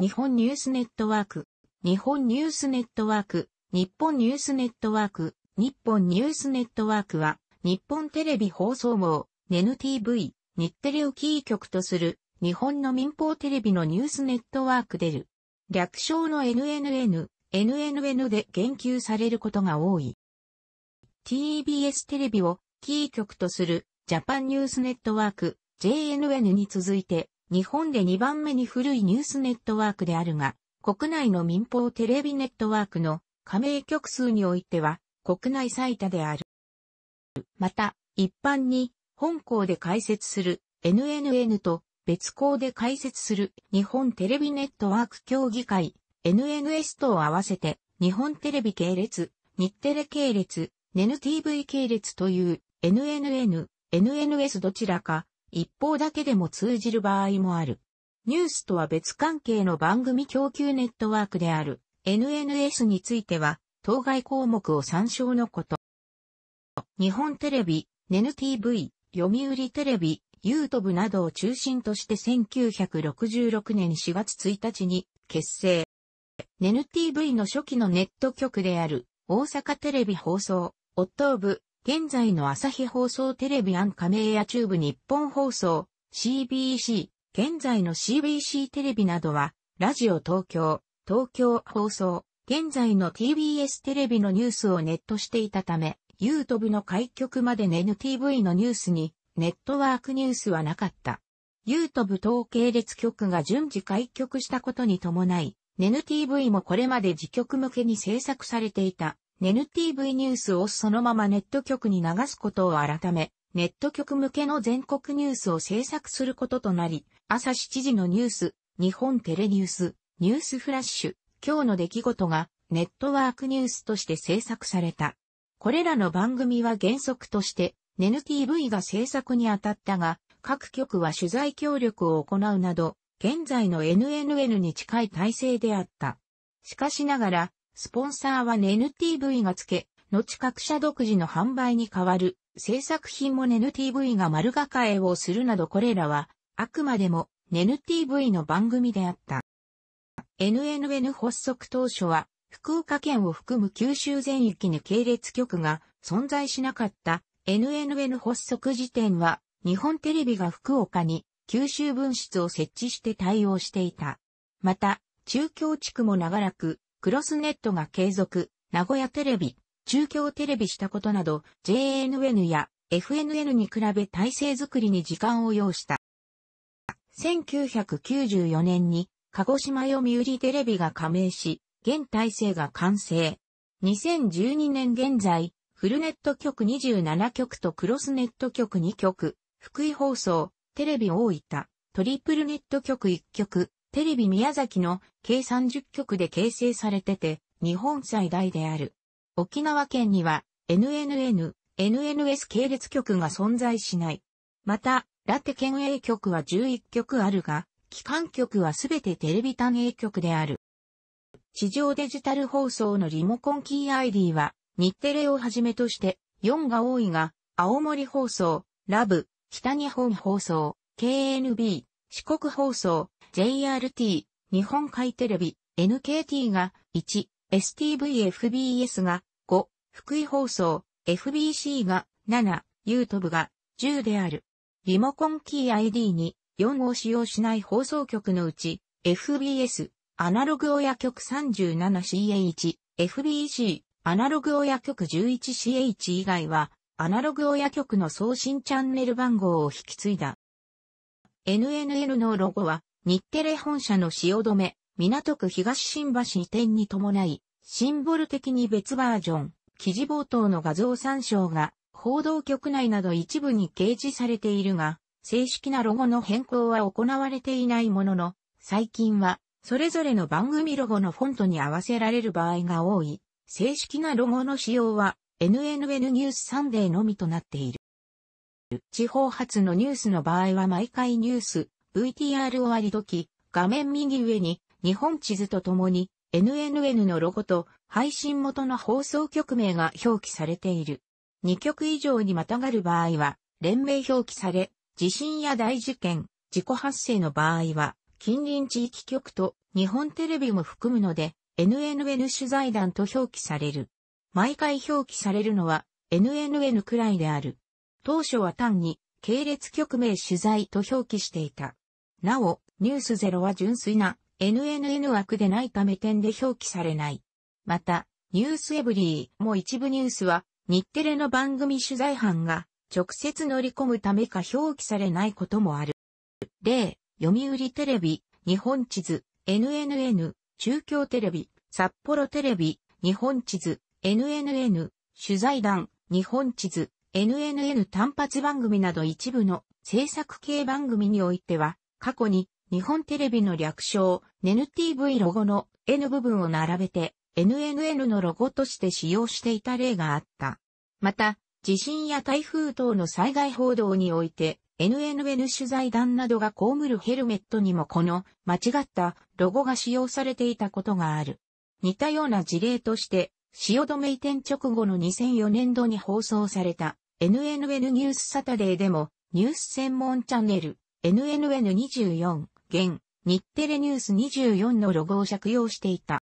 日本ニュースネットワーク、日本ニュースネットワーク、日本ニュースネットワーク、日本ニュースネットワークは、日本テレビ放送網、NTV、日テレをキー局とする、日本の民放テレビのニュースネットワークでる。略称の NNN、NNN で言及されることが多い。TBS テレビをキー局とするジャパンニュースネットワーク JNN に続いて日本で2番目に古いニュースネットワークであるが、国内の民放テレビネットワークの加盟局数においては国内最多である。また、一般に本校で開設する NNN と別校で開設する日本テレビネットワーク協議会 NNS とを合わせて日本テレビ系列、日テレ系列、n n t v 系列という NNN、NNS どちらか一方だけでも通じる場合もある。ニュースとは別関係の番組供給ネットワークである NNS については、当該項目を参照のこと。日本テレビ、n n t v 読売テレビ、YouTube などを中心として1966年4月1日に結成。n n t v の初期のネット局である大阪テレビ放送、オットーブ、現在の朝日放送テレビアンカメイヤチューブ日本放送、CBC、現在の CBC テレビなどは、ラジオ東京、東京放送、現在の TBS テレビのニュースをネットしていたため、YouTube の開局まで NTV のニュースに、ネットワークニュースはなかった。YouTube 統計列局が順次開局したことに伴い、NTV もこれまで自局向けに制作されていた。NTV ニュースをそのままネット局に流すことを改め、ネット局向けの全国ニュースを制作することとなり、朝7時のニュース、日本テレニュース、ニュースフラッシュ、今日の出来事がネットワークニュースとして制作された。これらの番組は原則として、NTV が制作に当たったが、各局は取材協力を行うなど、現在の NNN に近い体制であった。しかしながら、スポンサーは NTV が付け、後各社独自の販売に変わる、制作品も NTV が丸が替えをするなどこれらは、あくまでも NTV の番組であった。NNN 発足当初は、福岡県を含む九州全域に系列局が存在しなかった NNN 発足時点は、日本テレビが福岡に九州分室を設置して対応していた。また、中京地区も長らくクロスネットが継続、名古屋テレビ、中京テレビしたことなど、JNN や FNN に比べ体制づくりに時間を要した。1994年に、鹿児島読売テレビが加盟し、現体制が完成。2012年現在、フルネット局27局とクロスネット局2局、福井放送、テレビ大分、トリプルネット局1局、テレビ宮崎の計30局で形成されてて、日本最大である。沖縄県には NNN、NNS 系列局が存在しない。また、ラテ県営局は11局あるが、機関局はすべてテレビ単営局である。地上デジタル放送のリモコンキー ID は、日テレをはじめとして4が多いが、青森放送、ラブ、北日本放送、KNB、四国放送、JRT、日本海テレビ、NKT が1、STVFBS が5、福井放送、FBC が7、YouTube が10である。リモコンキー ID に4を使用しない放送局のうち、FBS、アナログ親局 37CH、FBC、アナログ親局 11CH 以外は、アナログ親局の送信チャンネル番号を引き継いだ。NNN のロゴは、日テレ本社の汐留、港区東新橋移転に伴い、シンボル的に別バージョン、記事冒頭の画像参照が、報道局内など一部に掲示されているが、正式なロゴの変更は行われていないものの、最近は、それぞれの番組ロゴのフォントに合わせられる場合が多い、正式なロゴの使用は、NNN ニュースサンデーのみとなっている。地方発のニュースの場合は毎回ニュース、VTR 終わり時、画面右上に日本地図とともに NNN のロゴと配信元の放送局名が表記されている。2局以上にまたがる場合は連名表記され、地震や大事件、事故発生の場合は近隣地域局と日本テレビも含むので NNN 取材団と表記される。毎回表記されるのは NNN くらいである。当初は単に系列局名取材と表記していた。なお、ニュースゼロは純粋な NNN 枠でないため点で表記されない。また、ニュースエブリーも一部ニュースは日テレの番組取材班が直接乗り込むためか表記されないこともある。例、読売テレビ、日本地図、NNN、中京テレビ、札幌テレビ、日本地図、NNN、取材団、日本地図、NNN 単発番組など一部の制作系番組においては、過去に日本テレビの略称 NTV ロゴの N 部分を並べて NNN のロゴとして使用していた例があった。また、地震や台風等の災害報道において NNN 取材団などが被るヘルメットにもこの間違ったロゴが使用されていたことがある。似たような事例として、汐留移転直後の2004年度に放送された NNN ニュースサタデーでもニュース専門チャンネル NNN24、現、日テレニュース24のロゴを借用していた。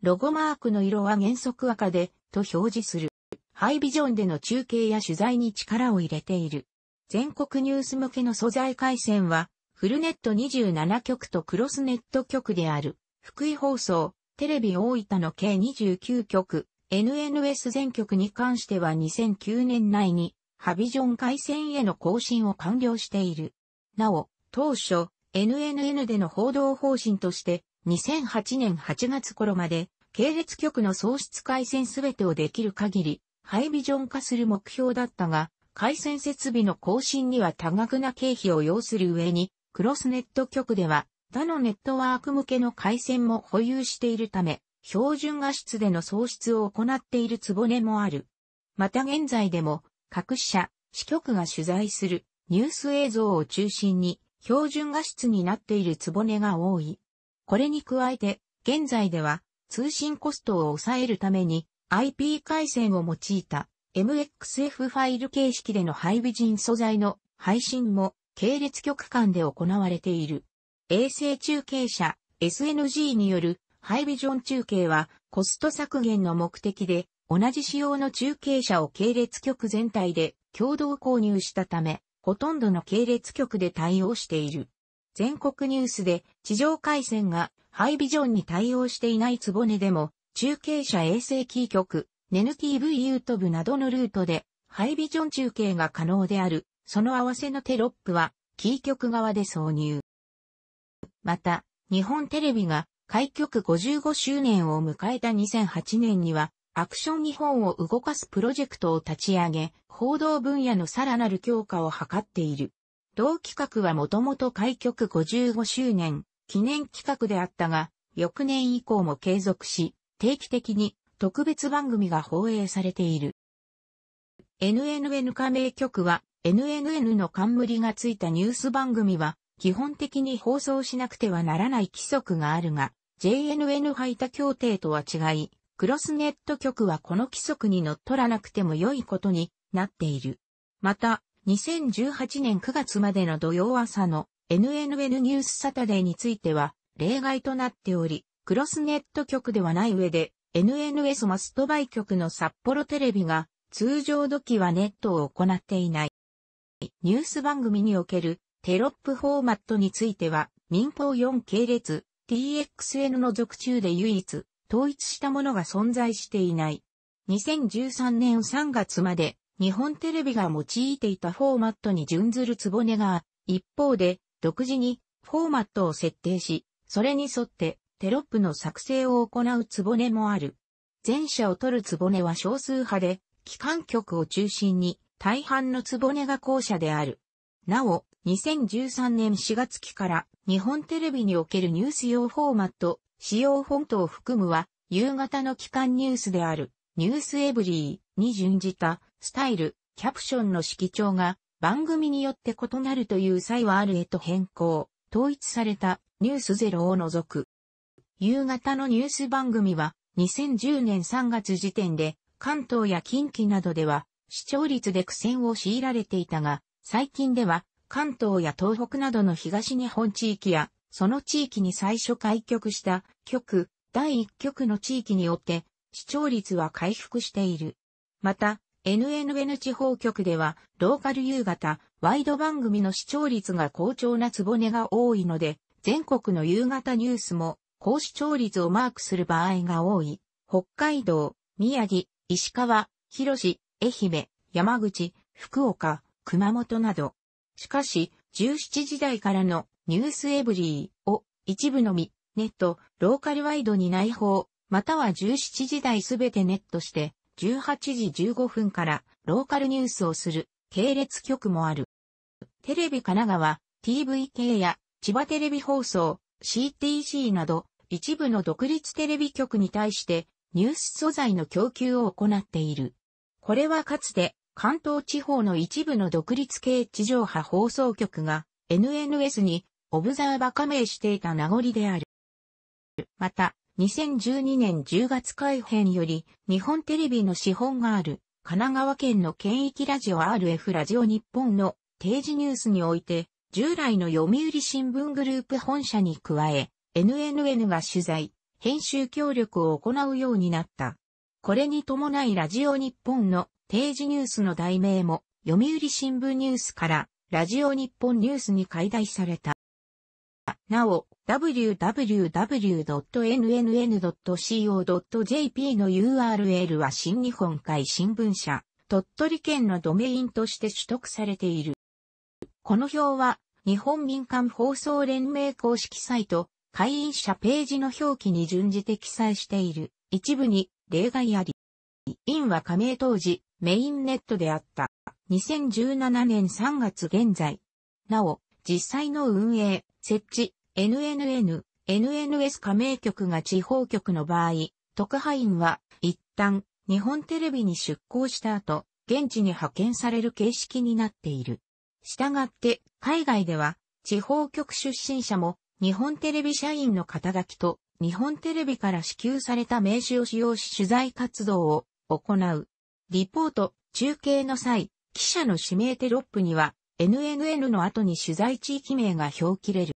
ロゴマークの色は原則赤で、と表示する。ハイビジョンでの中継や取材に力を入れている。全国ニュース向けの素材回線は、フルネット27局とクロスネット局である、福井放送、テレビ大分の計29局、NNS 全局に関しては2009年内に、ハビジョン回線への更新を完了している。なお、当初、NNN での報道方針として、2008年8月頃まで、系列局の喪失回線すべてをできる限り、ハイビジョン化する目標だったが、回線設備の更新には多額な経費を要する上に、クロスネット局では、他のネットワーク向けの回線も保有しているため、標準画質での喪失を行っているつぼねもある。また現在でも、各社、支局が取材するニュース映像を中心に標準画質になっているつぼねが多い。これに加えて、現在では通信コストを抑えるために IP 回線を用いた MXF ファイル形式でのハイビジン素材の配信も系列局間で行われている。衛星中継車 SNG によるハイビジョン中継はコスト削減の目的で同じ仕様の中継車を系列局全体で共同購入したためほとんどの系列局で対応している。全国ニュースで地上回線がハイビジョンに対応していないつぼねでも、中継者衛星キー局、ネ TV ユートブなどのルートで、ハイビジョン中継が可能である、その合わせのテロップは、キー局側で挿入。また、日本テレビが開局55周年を迎えた2008年には、アクション日本を動かすプロジェクトを立ち上げ、報道分野のさらなる強化を図っている。同企画はもともと開局55周年記念企画であったが、翌年以降も継続し、定期的に特別番組が放映されている。NNN 加盟局は NNN の冠がついたニュース番組は基本的に放送しなくてはならない規則があるが、JNN 排他協定とは違い、クロスネット局はこの規則に乗っ取らなくても良いことになっている。また、2018年9月までの土曜朝の NNN ニュースサタデーについては例外となっており、クロスネット局ではない上で NNS マストバイ局の札幌テレビが通常時はネットを行っていない。ニュース番組におけるテロップフォーマットについては民放4系列 TXN の属中で唯一統一したものが存在していない。2013年3月まで日本テレビが用いていたフォーマットに準ずるつぼねが、一方で独自にフォーマットを設定し、それに沿ってテロップの作成を行うつぼねもある。前者を取るつぼねは少数派で、機関局を中心に大半のつぼねが後者である。なお、2013年4月期から日本テレビにおけるニュース用フォーマット使用フォントを含むは、夕方の期間ニュースである、ニュースエブリーに準じた、スタイル、キャプションの色調が、番組によって異なるという際はあるへと変更、統一されたニュースゼロを除く。夕方のニュース番組は、2010年3月時点で、関東や近畿などでは、視聴率で苦戦を強いられていたが、最近では、関東や東北などの東日本地域や、その地域に最初開局した局、第1局の地域によって視聴率は回復している。また、NNN 地方局では、ローカル夕方、ワイド番組の視聴率が好調なつぼねが多いので、全国の夕方ニュースも、高視聴率をマークする場合が多い。北海道、宮城、石川、広市、愛媛、山口、福岡、熊本など。しかし、17時台からのニュースエブリーを一部のみ、ネット、ローカルワイドに内包、または17時台すべてネットして、18時15分からローカルニュースをする系列局もある。テレビ神奈川、TVK や千葉テレビ放送、CTC など一部の独立テレビ局に対してニュース素材の供給を行っている。これはかつて関東地方の一部の独立系地上波放送局が NNS にオブザーバ加盟していた名残である。また、2012年10月改編より、日本テレビの資本がある、神奈川県の県域ラジオ RF ラジオ日本の定時ニュースにおいて、従来の読売新聞グループ本社に加え、NNN が取材、編集協力を行うようになった。これに伴いラジオ日本の定時ニュースの題名も読売新聞ニュースからラジオ日本ニュースに解題された。なお、www.nnn.co.jp の URL は新日本海新聞社、鳥取県のドメインとして取得されている。この表は、日本民間放送連盟公式サイト、会員者ページの表記に順じて記載している。一部に例外あり。インは加盟当時、メインネットであった。2017年3月現在。なお、実際の運営、設置、NNN、NNS 加盟局が地方局の場合、特派員は一旦日本テレビに出向した後、現地に派遣される形式になっている。したがって、海外では地方局出身者も日本テレビ社員の肩書きと日本テレビから支給された名刺を使用し取材活動を行う。リポート、中継の際、記者の指名テロップには NNN の後に取材地域名が表記れる。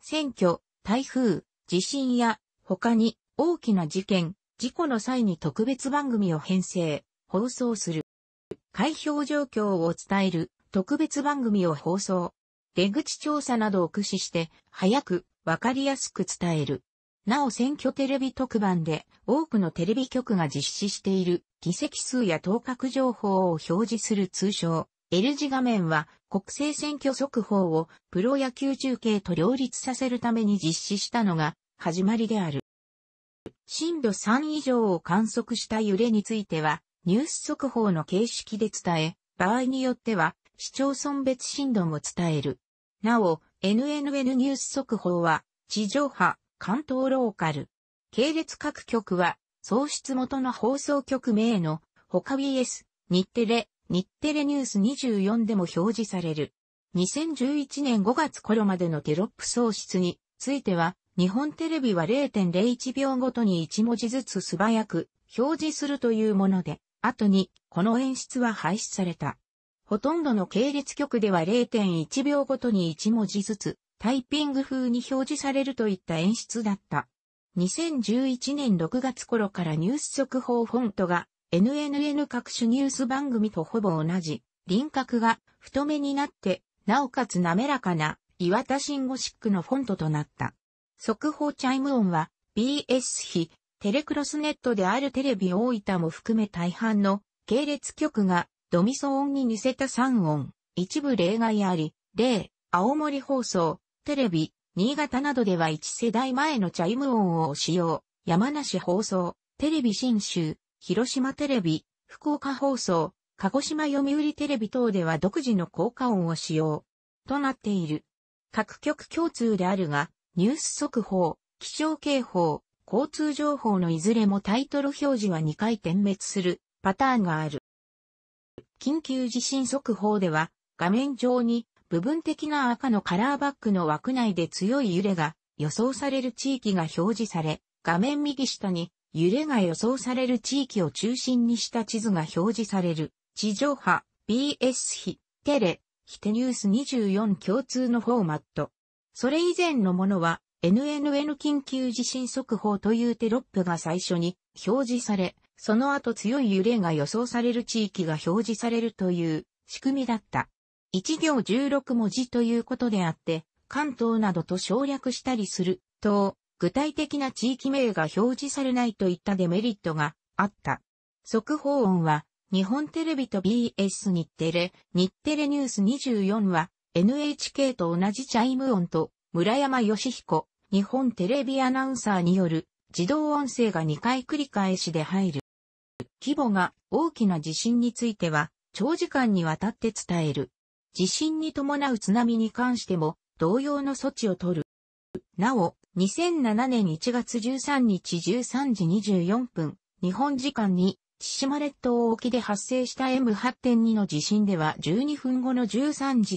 選挙、台風、地震や他に大きな事件、事故の際に特別番組を編成、放送する。開票状況を伝える特別番組を放送。出口調査などを駆使して早くわかりやすく伝える。なお選挙テレビ特番で多くのテレビ局が実施している議席数や当確情報を表示する通称 L 字画面は国政選挙速報をプロ野球中継と両立させるために実施したのが始まりである。震度3以上を観測した揺れについてはニュース速報の形式で伝え、場合によっては市町村別震度も伝える。なお、NNN ニュース速報は地上波、関東ローカル。系列各局は、創出元の放送局名の、他 BS、日テレ、日テレニュース24でも表示される。2011年5月頃までのテロップ喪失については、日本テレビは0.01秒ごとに1文字ずつ素早く表示するというもので、後にこの演出は廃止された。ほとんどの系列局では0.1秒ごとに1文字ずつタイピング風に表示されるといった演出だった。2011年6月頃からニュース速報フォントが NNN 各種ニュース番組とほぼ同じ、輪郭が太めになって、なおかつ滑らかな岩田ンゴシックのフォントとなった。速報チャイム音は BS 比、テレクロスネットであるテレビ大分も含め大半の系列局がドミソ音に似せた3音、一部例外あり、例、青森放送、テレビ、新潟などでは1世代前のチャイム音を使用、山梨放送、テレビ新州、広島テレビ、福岡放送、鹿児島読売テレビ等では独自の効果音を使用、となっている。各局共通であるが、ニュース速報、気象警報、交通情報のいずれもタイトル表示は2回点滅するパターンがある。緊急地震速報では、画面上に部分的な赤のカラーバックの枠内で強い揺れが予想される地域が表示され、画面右下に揺れが予想される地域を中心にした地図が表示される、地上波、BS 比、テレ、ヒテニュース24共通のフォーマット。それ以前のものは、NNN 緊急地震速報というテロップが最初に表示され、その後強い揺れが予想される地域が表示されるという仕組みだった。1行16文字ということであって、関東などと省略したりすると、具体的な地域名が表示されないといったデメリットがあった。速報音は、日本テレビと BS 日テレ、日テレニュース24は、NHK と同じチャイム音と、村山義彦、日本テレビアナウンサーによる、自動音声が2回繰り返しで入る。規模が大きな地震については、長時間にわたって伝える。地震に伴う津波に関しても、同様の措置を取る。なお、2007年1月13日13時24分、日本時間に、千島列島沖で発生した M8.2 の地震では12分後の13時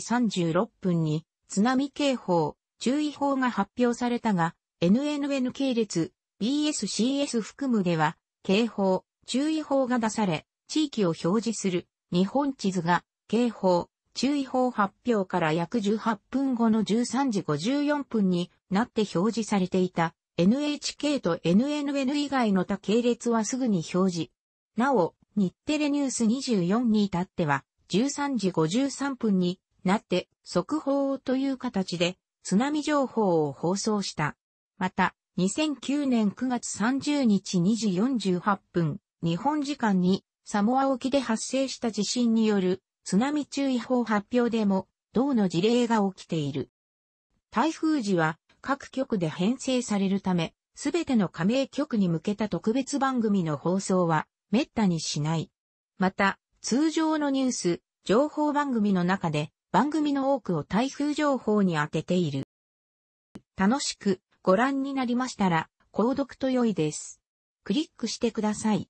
36分に、津波警報、注意報が発表されたが、NNN 系列、BSCS 含むでは、警報、注意報が出され、地域を表示する、日本地図が、警報、注意報発表から約18分後の13時54分になって表示されていた NHK と NNN 以外の他系列はすぐに表示。なお、日テレニュース24に至っては13時53分になって速報という形で津波情報を放送した。また、2009年9月30日2時48分、日本時間にサモア沖で発生した地震による津波注意報発表でも、同の事例が起きている。台風時は各局で編成されるため、すべての加盟局に向けた特別番組の放送は滅多にしない。また、通常のニュース、情報番組の中で番組の多くを台風情報に当てている。楽しくご覧になりましたら、購読と良いです。クリックしてください。